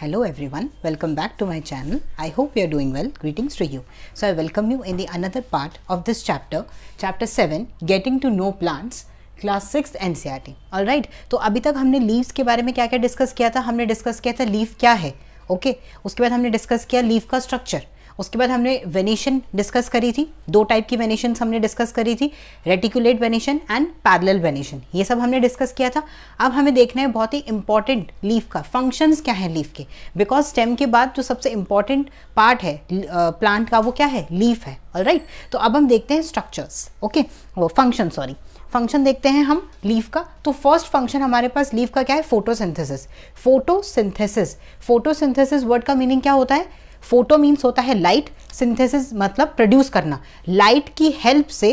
Hello everyone, welcome back to my channel. I hope you are doing well. Greetings to you. So I welcome you in the another part of this chapter, chapter 7, Getting to Know Plants, class six N C R T all right तो अभी तक हमने leaves के बारे में क्या क्या discuss किया था हमने डिस्कस किया था लीफ क्या है ओके okay? उसके बाद हमने डिस्कस किया लीफ का स्ट्रक्चर उसके बाद हमने वेनेशन डिस्कस करी थी दो टाइप की वेनेशन हमने डिस्कस करी थी reticulate venation and parallel venation ये सब हमने डिस्कस किया था अब हमें देखना है बहुत ही इंपॉर्टेंट लीफ का फंक्शंस क्या है लीफ के बिकॉज स्टेम के बाद जो सबसे इंपॉर्टेंट पार्ट है प्लांट का वो क्या है लीफ है ऑल राइट right? तो अब हम देखते हैं स्ट्रक्चर्स ओके वो फंक्शन सॉरी फंक्शन देखते हैं हम लीफ का तो फर्स्ट फंक्शन हमारे पास लीफ का क्या है फोटोसिंथेसिस फोटोसिंथेसिस फोटोसिंथेसिस वर्ड का मीनिंग क्या होता है फोटो मीन्स होता है लाइट सिंथेसिस मतलब प्रोड्यूस करना लाइट की हेल्प से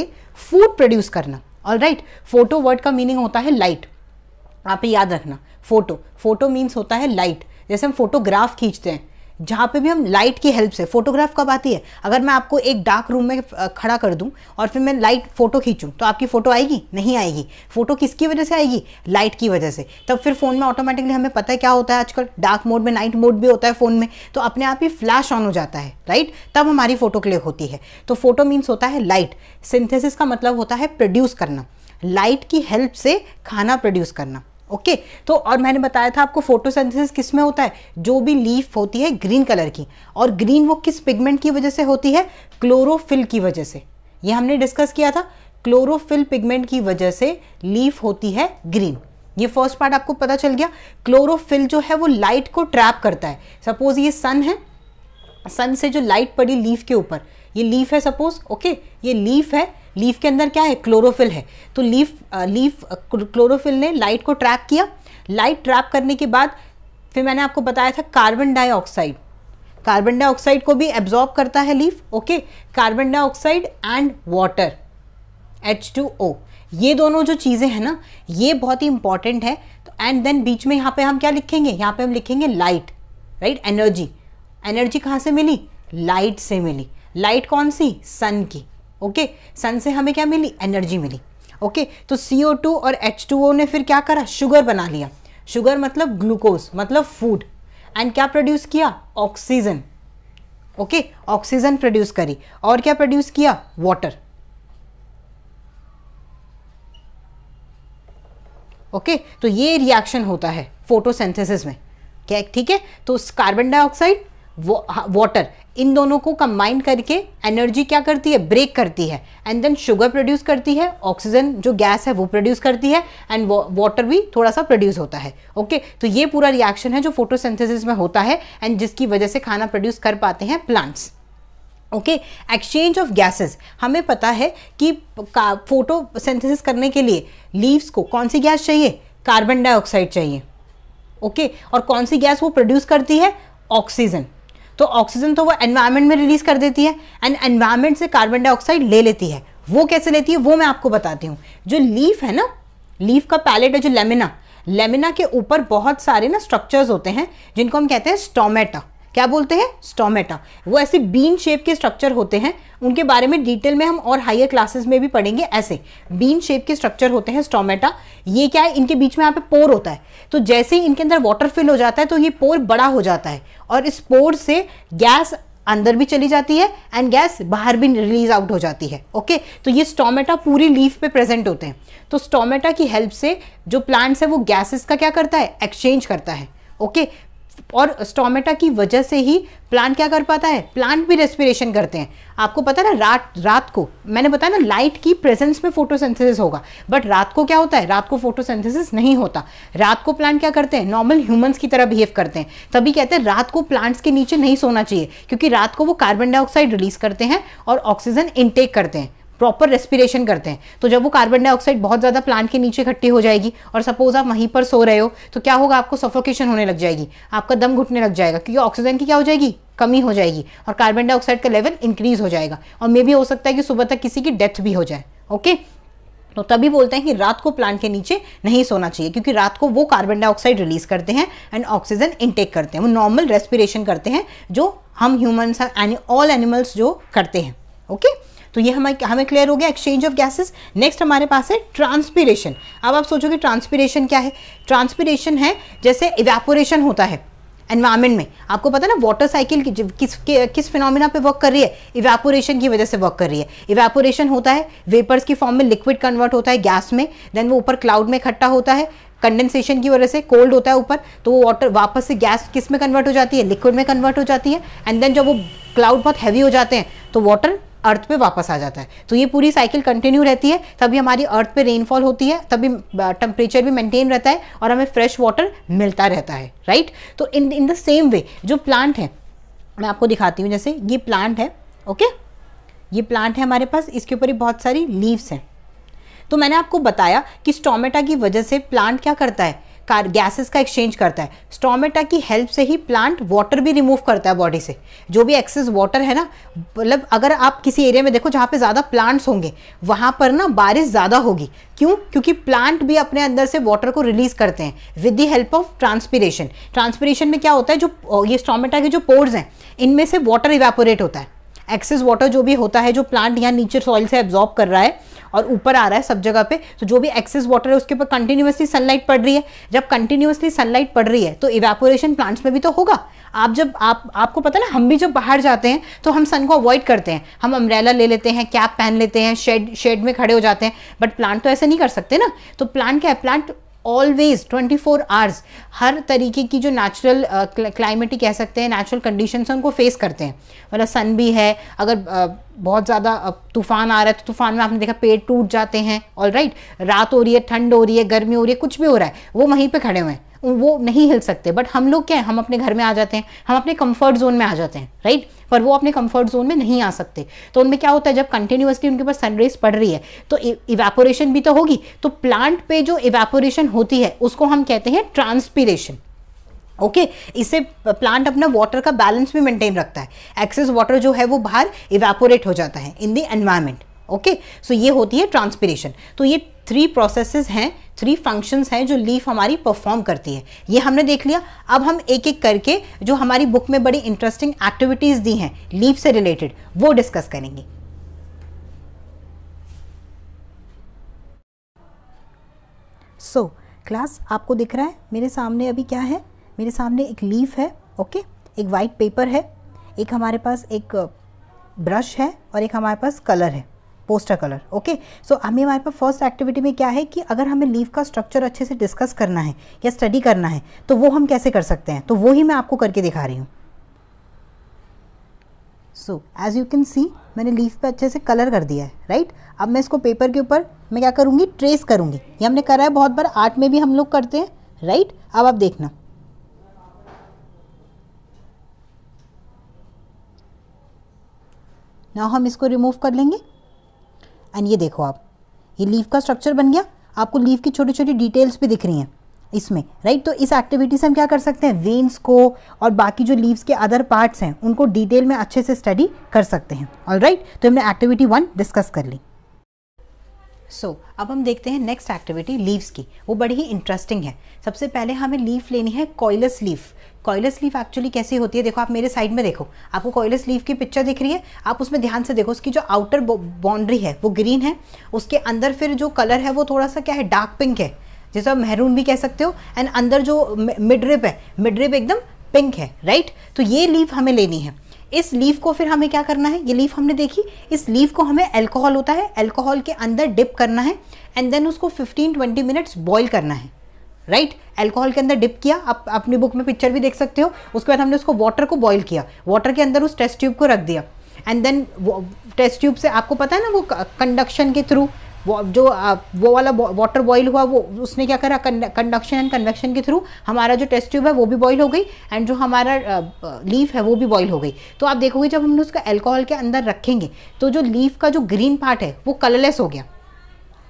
फूड प्रोड्यूस करना ऑल राइट फोटो वर्ड का मीनिंग होता है लाइट आप याद रखना फोटो फोटो मीन्स होता है लाइट जैसे हम फोटोग्राफ खींचते हैं जहाँ पे भी हम लाइट की हेल्प से फोटोग्राफ कब आती है अगर मैं आपको एक डार्क रूम में खड़ा कर दूँ और फिर मैं लाइट फोटो खींचूँ तो आपकी फ़ोटो आएगी नहीं आएगी फ़ोटो किसकी वजह से आएगी लाइट की वजह से तब फिर फ़ोन में ऑटोमेटिकली हमें पता है क्या होता है आजकल डार्क मोड में नाइट मोड भी होता है फ़ोन में तो अपने आप ही फ्लैश ऑन हो जाता है राइट तब हमारी फ़ोटो क्लियर होती है तो फ़ोटो मीन्स होता है लाइट सिंथेसिस का मतलब होता है प्रोड्यूस करना लाइट की हेल्प से खाना प्रोड्यूस करना ओके okay, तो और मैंने बताया था आपको फोटोसिंथेसिस किस में होता है जो भी लीफ होती है ग्रीन कलर की और ग्रीन वो किस पिगमेंट की वजह से होती है क्लोरोफिल की वजह से ये हमने डिस्कस किया था क्लोरोफिल पिगमेंट की वजह से लीफ होती है ग्रीन ये फर्स्ट पार्ट आपको पता चल गया क्लोरोफिल जो है वो लाइट को ट्रैप करता है सपोज ये सन है सन से जो लाइट पड़ी लीफ के ऊपर ये लीफ है सपोज ओके okay, ये लीफ है लीफ के अंदर क्या है क्लोरोफिल है तो लीफ लीफ क्लोरोफिल ने लाइट को ट्रैप किया लाइट ट्रैप करने के बाद फिर मैंने आपको बताया था कार्बन डाइऑक्साइड कार्बन डाइऑक्साइड को भी एब्जॉर्ब करता है leaf okay carbon dioxide and water H two O ये दोनों जो चीज़ें हैं ना ये बहुत ही इंपॉर्टेंट है तो एंड देन बीच में यहाँ पे हम क्या लिखेंगे यहाँ पे हम लिखेंगे लाइट राइट एनर्जी एनर्जी कहाँ से मिली लाइट से मिली लाइट कौन सी सन की ओके सन से हमें क्या मिली एनर्जी मिली ओके तो सी और एच ने फिर क्या करा शुगर बना लिया शुगर मतलब ग्लूकोज मतलब फूड एंड क्या प्रोड्यूस किया ऑक्सीजन ओके ऑक्सीजन प्रोड्यूस करी और क्या प्रोड्यूस किया वाटर ओके okay, तो ये रिएक्शन होता है फोटोसेंथेसिस में क्या ठीक है तो कार्बन डाइऑक्साइड वाटर हाँ, इन दोनों को कंबाइन करके एनर्जी क्या करती है ब्रेक करती है एंड देन शुगर प्रोड्यूस करती है ऑक्सीजन जो गैस है वो प्रोड्यूस करती है एंड वाटर भी थोड़ा सा प्रोड्यूस होता है ओके okay? तो ये पूरा रिएक्शन है जो फोटोसिंथेसिस में होता है एंड जिसकी वजह से खाना प्रोड्यूस कर पाते हैं plants okay exchange of gases हमें पता है कि फोटो करने के लिए लीव्स को कौन सी गैस चाहिए कार्बन डाइऑक्साइड चाहिए ओके okay? और कौन सी गैस वो प्रोड्यूस करती है ऑक्सीजन तो ऑक्सीजन तो वो एनवायरमेंट में रिलीज कर देती है एंड एनवायरमेंट से कार्बन डाइऑक्साइड ले लेती है वो कैसे लेती है वो मैं आपको बताती हूँ जो लीफ है ना लीफ का पैलेट है जो लेमिना लेमिना के ऊपर बहुत सारे ना स्ट्रक्चर्स होते हैं जिनको हम कहते हैं स्टोमेटा क्या बोलते हैं स्टोमेटा वो ऐसे बीन शेप के स्ट्रक्चर होते हैं उनके बारे में डिटेल में हम और हायर क्लासेस में भी पढ़ेंगे ऐसे बीन शेप के स्ट्रक्चर होते हैं स्टोमेटा ये क्या है इनके बीच में यहाँ पे पोर होता है तो जैसे ही इनके अंदर वाटर फिल हो जाता है तो ये पोर बड़ा हो जाता है और इस पोर से गैस अंदर भी चली जाती है एंड गैस बाहर भी रिलीज आउट हो जाती है ओके तो ये स्टोमेटा पूरी लीफ पे प्रेजेंट होते हैं तो स्टोमेटा की हेल्प से जो प्लांट्स है वो गैसेस का क्या करता है एक्सचेंज करता है ओके और स्टोमेटा की वजह से ही प्लांट क्या कर पाता है प्लांट भी रेस्पिरेशन करते हैं आपको पता है ना रात रात को मैंने बताया ना लाइट की प्रेजेंस में फोटोसेंथेसिस होगा बट रात को क्या होता है रात को फोटोसेंथेसिस नहीं होता रात को प्लांट क्या करते हैं नॉर्मल ह्यूमंस की तरह बिहेव करते हैं तभी कहते हैं रात को प्लांट्स के नीचे नहीं सोना चाहिए क्योंकि रात को वो कार्बन डाइऑक्साइड रिलीज करते हैं और ऑक्सीजन इनटेक करते हैं प्रॉपर रेस्पिरेशन करते हैं तो जब वो कार्बन डाइऑक्साइड बहुत ज़्यादा प्लांट के नीचे इकट्ठी हो जाएगी और सपोज आप वहीं पर सो रहे हो तो क्या होगा आपको सफोकेशन होने लग जाएगी आपका दम घुटने लग जाएगा क्योंकि ऑक्सीजन की क्या हो जाएगी कमी हो जाएगी और कार्बन डाइऑक्साइड का लेवल इंक्रीज हो जाएगा और मे भी हो सकता है कि सुबह तक किसी की डेथ भी हो जाए ओके तो तभी बोलते हैं कि रात को प्लांट के नीचे नहीं सोना चाहिए क्योंकि रात को वो कार्बन डाइऑक्साइड रिलीज करते हैं एंड ऑक्सीजन इनटेक करते हैं वो नॉर्मल रेस्पिरेशन करते हैं जो हम ह्यूमन्स ऑल एनिमल्स जो करते हैं ओके तो ये हमें हमें क्लियर हो गया एक्सचेंज ऑफ गैसेस नेक्स्ट हमारे पास है ट्रांसपीरेशन अब आप सोचोगे ट्रांसपीरेशन क्या है ट्रांसपीरेशन है जैसे इवेपोरेशन होता है एनवायरमेंट में आपको पता ना वाटर साइकिल कि, किस कि, किस फिनोमिना पे वर्क कर रही है इवेपोरेशन की वजह से वर्क कर रही है इवेपोरेशन होता है वेपर्स की फॉर्म में लिक्विड कन्वर्ट होता है गैस में देन वो ऊपर क्लाउड में इकट्ठा होता है कंडेंसेशन की वजह से कोल्ड होता है ऊपर तो वो वाटर वापस से गैस किस में कन्वर्ट हो जाती है लिक्विड में कन्वर्ट हो जाती है एंड देन जब वो क्लाउड बहुत हैवी हो जाते हैं तो वाटर अर्थ पे वापस आ जाता है तो ये पूरी साइकिल कंटिन्यू रहती है तभी हमारी अर्थ पे रेनफॉल होती है तभी टेम्परेचर भी मेंटेन रहता है और हमें फ्रेश वाटर मिलता रहता है राइट तो इन इन द सेम वे जो प्लांट है मैं आपको दिखाती हूँ जैसे ये प्लांट है ओके ये प्लांट है हमारे पास इसके ऊपर बहुत सारी लीव्स हैं तो मैंने आपको बताया कि स्टोमेटा की वजह से प्लांट क्या करता है कार गैसेस का एक्सचेंज करता है स्टोमेटा की हेल्प से ही प्लांट वाटर भी रिमूव करता है बॉडी से जो भी एक्सेस वाटर है ना मतलब अगर आप किसी एरिया में देखो जहाँ पे ज़्यादा प्लांट्स होंगे वहाँ पर ना बारिश ज़्यादा होगी क्यों क्योंकि प्लांट भी अपने अंदर से वाटर को रिलीज़ करते हैं with the help of transpiration transpiration में क्या होता है जो ये स्टोमेटा के जो पोर्स हैं इनमें से वाटर इवेपोरेट होता है एक्सेस वाटर जो भी होता है जो प्लांट यहाँ नीचे सॉइल से एब्जॉर्ब कर रहा है और ऊपर आ रहा है सब जगह पे तो जो भी एक्सेस वाटर है उसके ऊपर कंटिन्यूसली सनलाइट पड़ रही है जब कंटिन्यूसली सनलाइट पड़ रही है तो इवेपोरेशन प्लांट्स में भी तो होगा आप जब आप आपको पता ना हम भी जब बाहर जाते हैं तो हम सन को अवॉइड करते हैं हम अम्ब्रेला ले लेते हैं कैप पहन लेते हैं शेड शेड में खड़े हो जाते हैं बट प्लांट तो ऐसे नहीं कर सकते ना तो प्लांट क्या है प्लांट ऑलवेज 24 फोर आवर्स हर तरीके की जो नेचुरल क्लाइमेटिक कह सकते हैं नेचुरल कंडीशन उनको फेस करते हैं मतलब सन भी है अगर बहुत ज़्यादा अब तूफान आ रहा है तो तूफान में आपने देखा पेड़ टूट जाते हैं ऑल राइट रात हो रही है ठंड हो रही है गर्मी हो रही है कुछ भी हो रहा है वो वहीं पे खड़े हुए हैं वो नहीं हिल सकते बट हम लोग क्या है हम अपने घर में आ जाते हैं हम अपने कंफर्ट जोन में आ जाते हैं राइट पर वो अपने कंफर्ट जोन में नहीं आ सकते तो उनमें क्या होता है जब कंटिन्यूसली उनके पास सनरेज पड़ रही है तो इवेपोरेशन e- भी तो होगी तो प्लांट पे जो इवेपोरेशन होती है उसको हम कहते हैं ट्रांसपीरेशन ओके okay, इससे प्लांट अपना वाटर का बैलेंस भी मेंटेन रखता है एक्सेस वाटर जो है वो बाहर इवेपोरेट हो जाता है in the environment okay so ये होती है ट्रांसपीरेशन तो ये थ्री प्रोसेसेस हैं थ्री फंक्शंस हैं जो लीफ हमारी परफॉर्म करती है ये हमने देख लिया अब हम एक एक करके जो हमारी बुक में बड़ी इंटरेस्टिंग एक्टिविटीज़ दी हैं लीफ से रिलेटेड वो डिस्कस करेंगे सो so, क्लास आपको दिख रहा है मेरे सामने अभी क्या है मेरे सामने एक लीफ है ओके एक वाइट पेपर है एक हमारे पास एक ब्रश है और एक हमारे पास कलर है पोस्टर कलर ओके सो हमें हमारे पास फर्स्ट एक्टिविटी में क्या है कि अगर हमें लीव का स्ट्रक्चर अच्छे से डिस्कस करना है या स्टडी करना है तो वो हम कैसे कर सकते हैं तो वो ही मैं आपको करके दिखा रही हूँ so as you can see मैंने लीफ पे अच्छे से कलर कर दिया है राइट right? अब मैं इसको पेपर के ऊपर मैं क्या करूँगी ट्रेस करूँगी ये हमने करा है बहुत बार आर्ट में भी हम लोग करते हैं राइट right? अब आप देखना नाउ हम इसको रिमूव कर लेंगे एंड ये देखो आप ये लीव का स्ट्रक्चर बन गया आपको लीव की छोटी छोटी डिटेल्स भी दिख रही हैं इसमें राइट तो इस एक्टिविटी से हम क्या कर सकते हैं वेन्स को और बाकी जो लीव्स के अदर पार्ट्स हैं उनको डिटेल में अच्छे से स्टडी कर सकते हैं ऑल राइट तो हमने एक्टिविटी वन डिस्कस कर ली सो so, अब हम देखते हैं नेक्स्ट एक्टिविटी लीव्स की वो बड़ी ही इंटरेस्टिंग है सबसे पहले हमें लीफ लेनी है coleus leaf coleus leaf actually कैसी होती है देखो आप मेरे साइड में देखो आपको कॉयलस लीफ की पिक्चर दिख रही है आप उसमें ध्यान से देखो उसकी जो आउटर बाउंड्री है वो ग्रीन है उसके अंदर फिर जो कलर है वो थोड़ा सा क्या है डार्क पिंक है जैसे आप मेहरून भी कह सकते हो एंड अंदर जो मिड रिप है मिड रिप एकदम पिंक है राइट तो ये लीफ हमें लेनी है इस लीफ को फिर हमें क्या करना है ये लीफ हमने देखी इस लीफ को हमें एल्कोहल होता है एल्कोहल के अंदर डिप करना है एंड देन उसको 15-20 मिनट्स बॉईल करना है राइट right? एल्कोहल के अंदर डिप किया आप अपनी बुक में पिक्चर भी देख सकते हो उसके बाद हमने उसको वाटर को बॉईल किया वाटर के अंदर उस टेस्ट ट्यूब को रख दिया एंड देन टेस्ट ट्यूब से आपको पता है ना वो कंडक्शन के थ्रू वो जो वो वाला वाटर बॉईल हुआ वो उसने क्या करा कंडक्शन एंड कन्वेक्शन के थ्रू हमारा जो टेस्ट ट्यूब है वो भी बॉईल हो गई एंड जो हमारा लीफ है वो भी बॉईल हो गई तो आप देखोगे जब हमने उसको एल्कोहल के अंदर रखेंगे तो जो लीफ का जो ग्रीन पार्ट है वो कलरलेस हो गया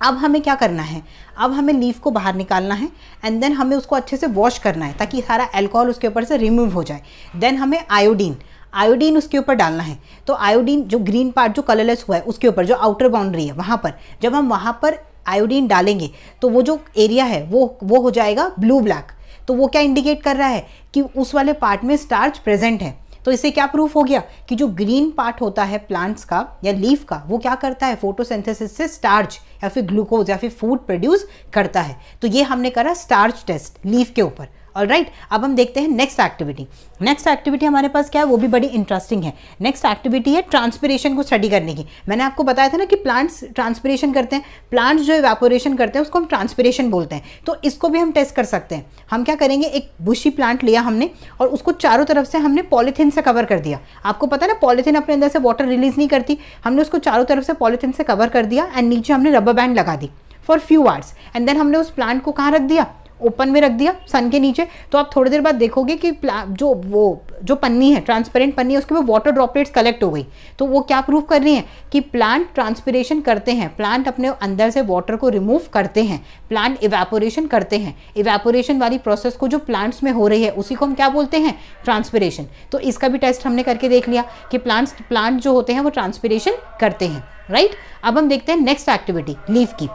अब हमें क्या करना है अब हमें लीफ को बाहर निकालना है एंड देन हमें उसको अच्छे से वॉश करना है ताकि सारा एल्कोहल उसके ऊपर से रिमूव हो जाए देन हमें आयोडीन आयोडीन उसके ऊपर डालना है तो आयोडीन जो ग्रीन पार्ट जो कलरलेस हुआ है उसके ऊपर जो आउटर बाउंड्री है वहाँ पर जब हम वहाँ पर आयोडीन डालेंगे तो वो जो एरिया है वो वो हो जाएगा ब्लू ब्लैक तो वो क्या इंडिकेट कर रहा है कि उस वाले पार्ट में स्टार्च प्रेजेंट है तो इससे क्या प्रूफ हो गया कि जो ग्रीन पार्ट होता है प्लांट्स का या लीफ का वो क्या करता है फोटोसिंथेसिस से स्टार्च या फिर ग्लूकोज या फिर फूड प्रोड्यूस करता है तो ये हमने करा स्टार्च टेस्ट लीफ के ऊपर ऑल राइट right, अब हम देखते हैं नेक्स्ट एक्टिविटी नेक्स्ट एक्टिविटी हमारे पास क्या है वो भी बड़ी इंटरेस्टिंग है नेक्स्ट एक्टिविटी है ट्रांसपरेशन को स्टडी करने की मैंने आपको बताया था ना कि प्लांट्स ट्रांसपरेशन करते हैं प्लांट्स जो इवेपोरेशन करते हैं उसको हम ट्रांसपरेशन बोलते हैं तो इसको भी हम टेस्ट कर सकते हैं हम क्या करेंगे एक बुशी प्लांट लिया हमने और उसको चारों तरफ से हमने पॉलीथीन से कवर कर दिया आपको पता ना पॉलीथीन अपने अंदर से वाटर रिलीज नहीं करती हमने उसको चारों तरफ से पॉलीथीन से कवर कर दिया एंड नीचे हमने रबर बैंड लगा दी for few hours and then हमने उस प्लांट को कहाँ रख दिया ओपन में रख दिया सन के नीचे तो आप थोड़ी देर बाद देखोगे कि जो वो जो पन्नी है ट्रांसपेरेंट पन्नी है उसके में वाटर ड्रॉपलेट्स कलेक्ट हो गई तो वो क्या प्रूफ कर रही है कि प्लांट ट्रांसपिरेशन करते हैं प्लांट अपने अंदर से वाटर को रिमूव करते हैं प्लांट इवेपोरेशन करते हैं इवेपोरेशन वाली प्रोसेस को जो प्लांट्स में हो रही है उसी को हम क्या बोलते हैं ट्रांसपिरेशन तो इसका भी टेस्ट हमने करके देख लिया कि प्लांट्स प्लांट जो होते हैं वो ट्रांसपिरेशन करते हैं राइट अब हम देखते हैं नेक्स्ट एक्टिविटी लीव की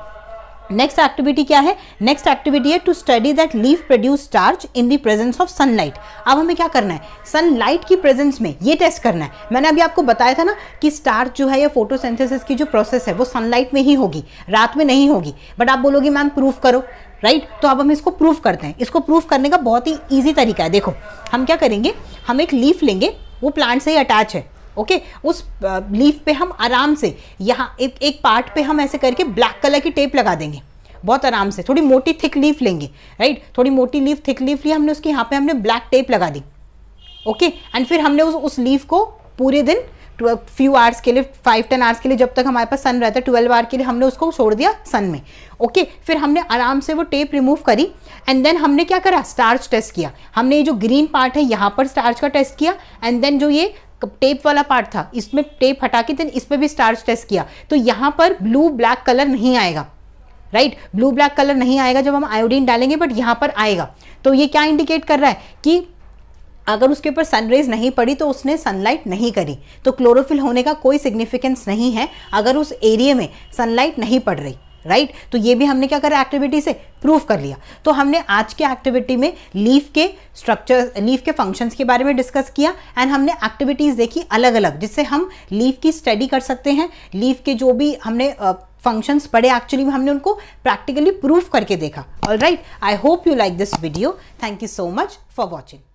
नेक्स्ट एक्टिविटी क्या है नेक्स्ट एक्टिविटी है to study that leave produce starch in the presence of sunlight अब हमें क्या करना है सनलाइट की प्रेजेंस में ये टेस्ट करना है मैंने अभी आपको बताया था ना कि स्टार्च जो है या फोटोसेंथेसिस की जो प्रोसेस है वो सनलाइट में ही होगी रात में नहीं होगी बट आप बोलोगे मैम प्रूफ करो राइट right? तो अब हम इसको प्रूफ करते हैं इसको प्रूफ करने का बहुत ही ईजी तरीका है देखो हम क्या करेंगे हम एक लीफ लेंगे वो प्लांट से ही अटैच है ओके उस लीफ पे हम आराम से यहाँ एक एक पार्ट पे हम ऐसे करके ब्लैक कलर की टेप लगा देंगे बहुत आराम से थोड़ी मोटी थिक लीफ लेंगे राइट थोड़ी मोटी लीफ थिक लीफ लिया हमने उसके यहाँ पे हमने ब्लैक टेप लगा दी ओके एंड फिर हमने उस उस लीफ को पूरे दिन फ्यू आवर्स के लिए फाइव टेन आवर्स के लिए जब तक हमारे पास सन रहता है ट्वेल्व आवर के लिए हमने उसको छोड़ दिया सन में ओके okay, फिर हमने आराम से वो टेप रिमूव करी एंड देन हमने क्या करा स्टार्च टेस्ट किया हमने ये जो ग्रीन पार्ट है यहाँ पर स्टार्च का टेस्ट किया एंड देन जो ये टेप वाला पार्ट था इसमें टेप हटा के देन पर भी स्टार्च टेस्ट किया तो यहाँ पर ब्लू ब्लैक कलर नहीं आएगा राइट ब्लू ब्लैक कलर नहीं आएगा जब हम आयोडीन डालेंगे बट यहाँ पर आएगा तो ये क्या इंडिकेट कर रहा है कि अगर उसके ऊपर सनरेज नहीं पड़ी तो उसने सनलाइट नहीं करी तो क्लोरोफिल होने का कोई सिग्निफिकेंस नहीं है अगर उस एरिए में सनलाइट नहीं पड़ रही राइट right? तो ये भी हमने क्या करा एक्टिविटी से प्रूफ कर लिया तो हमने आज के एक्टिविटी में लीफ के स्ट्रक्चर लीफ के फंक्शंस के बारे में डिस्कस किया एंड हमने एक्टिविटीज़ देखी अलग अलग जिससे हम लीफ की स्टडी कर सकते हैं लीफ के जो भी हमने फंक्शंस पढ़े एक्चुअली हमने उनको प्रैक्टिकली प्रूफ करके देखा all right I hope you like this video thank you so much for watching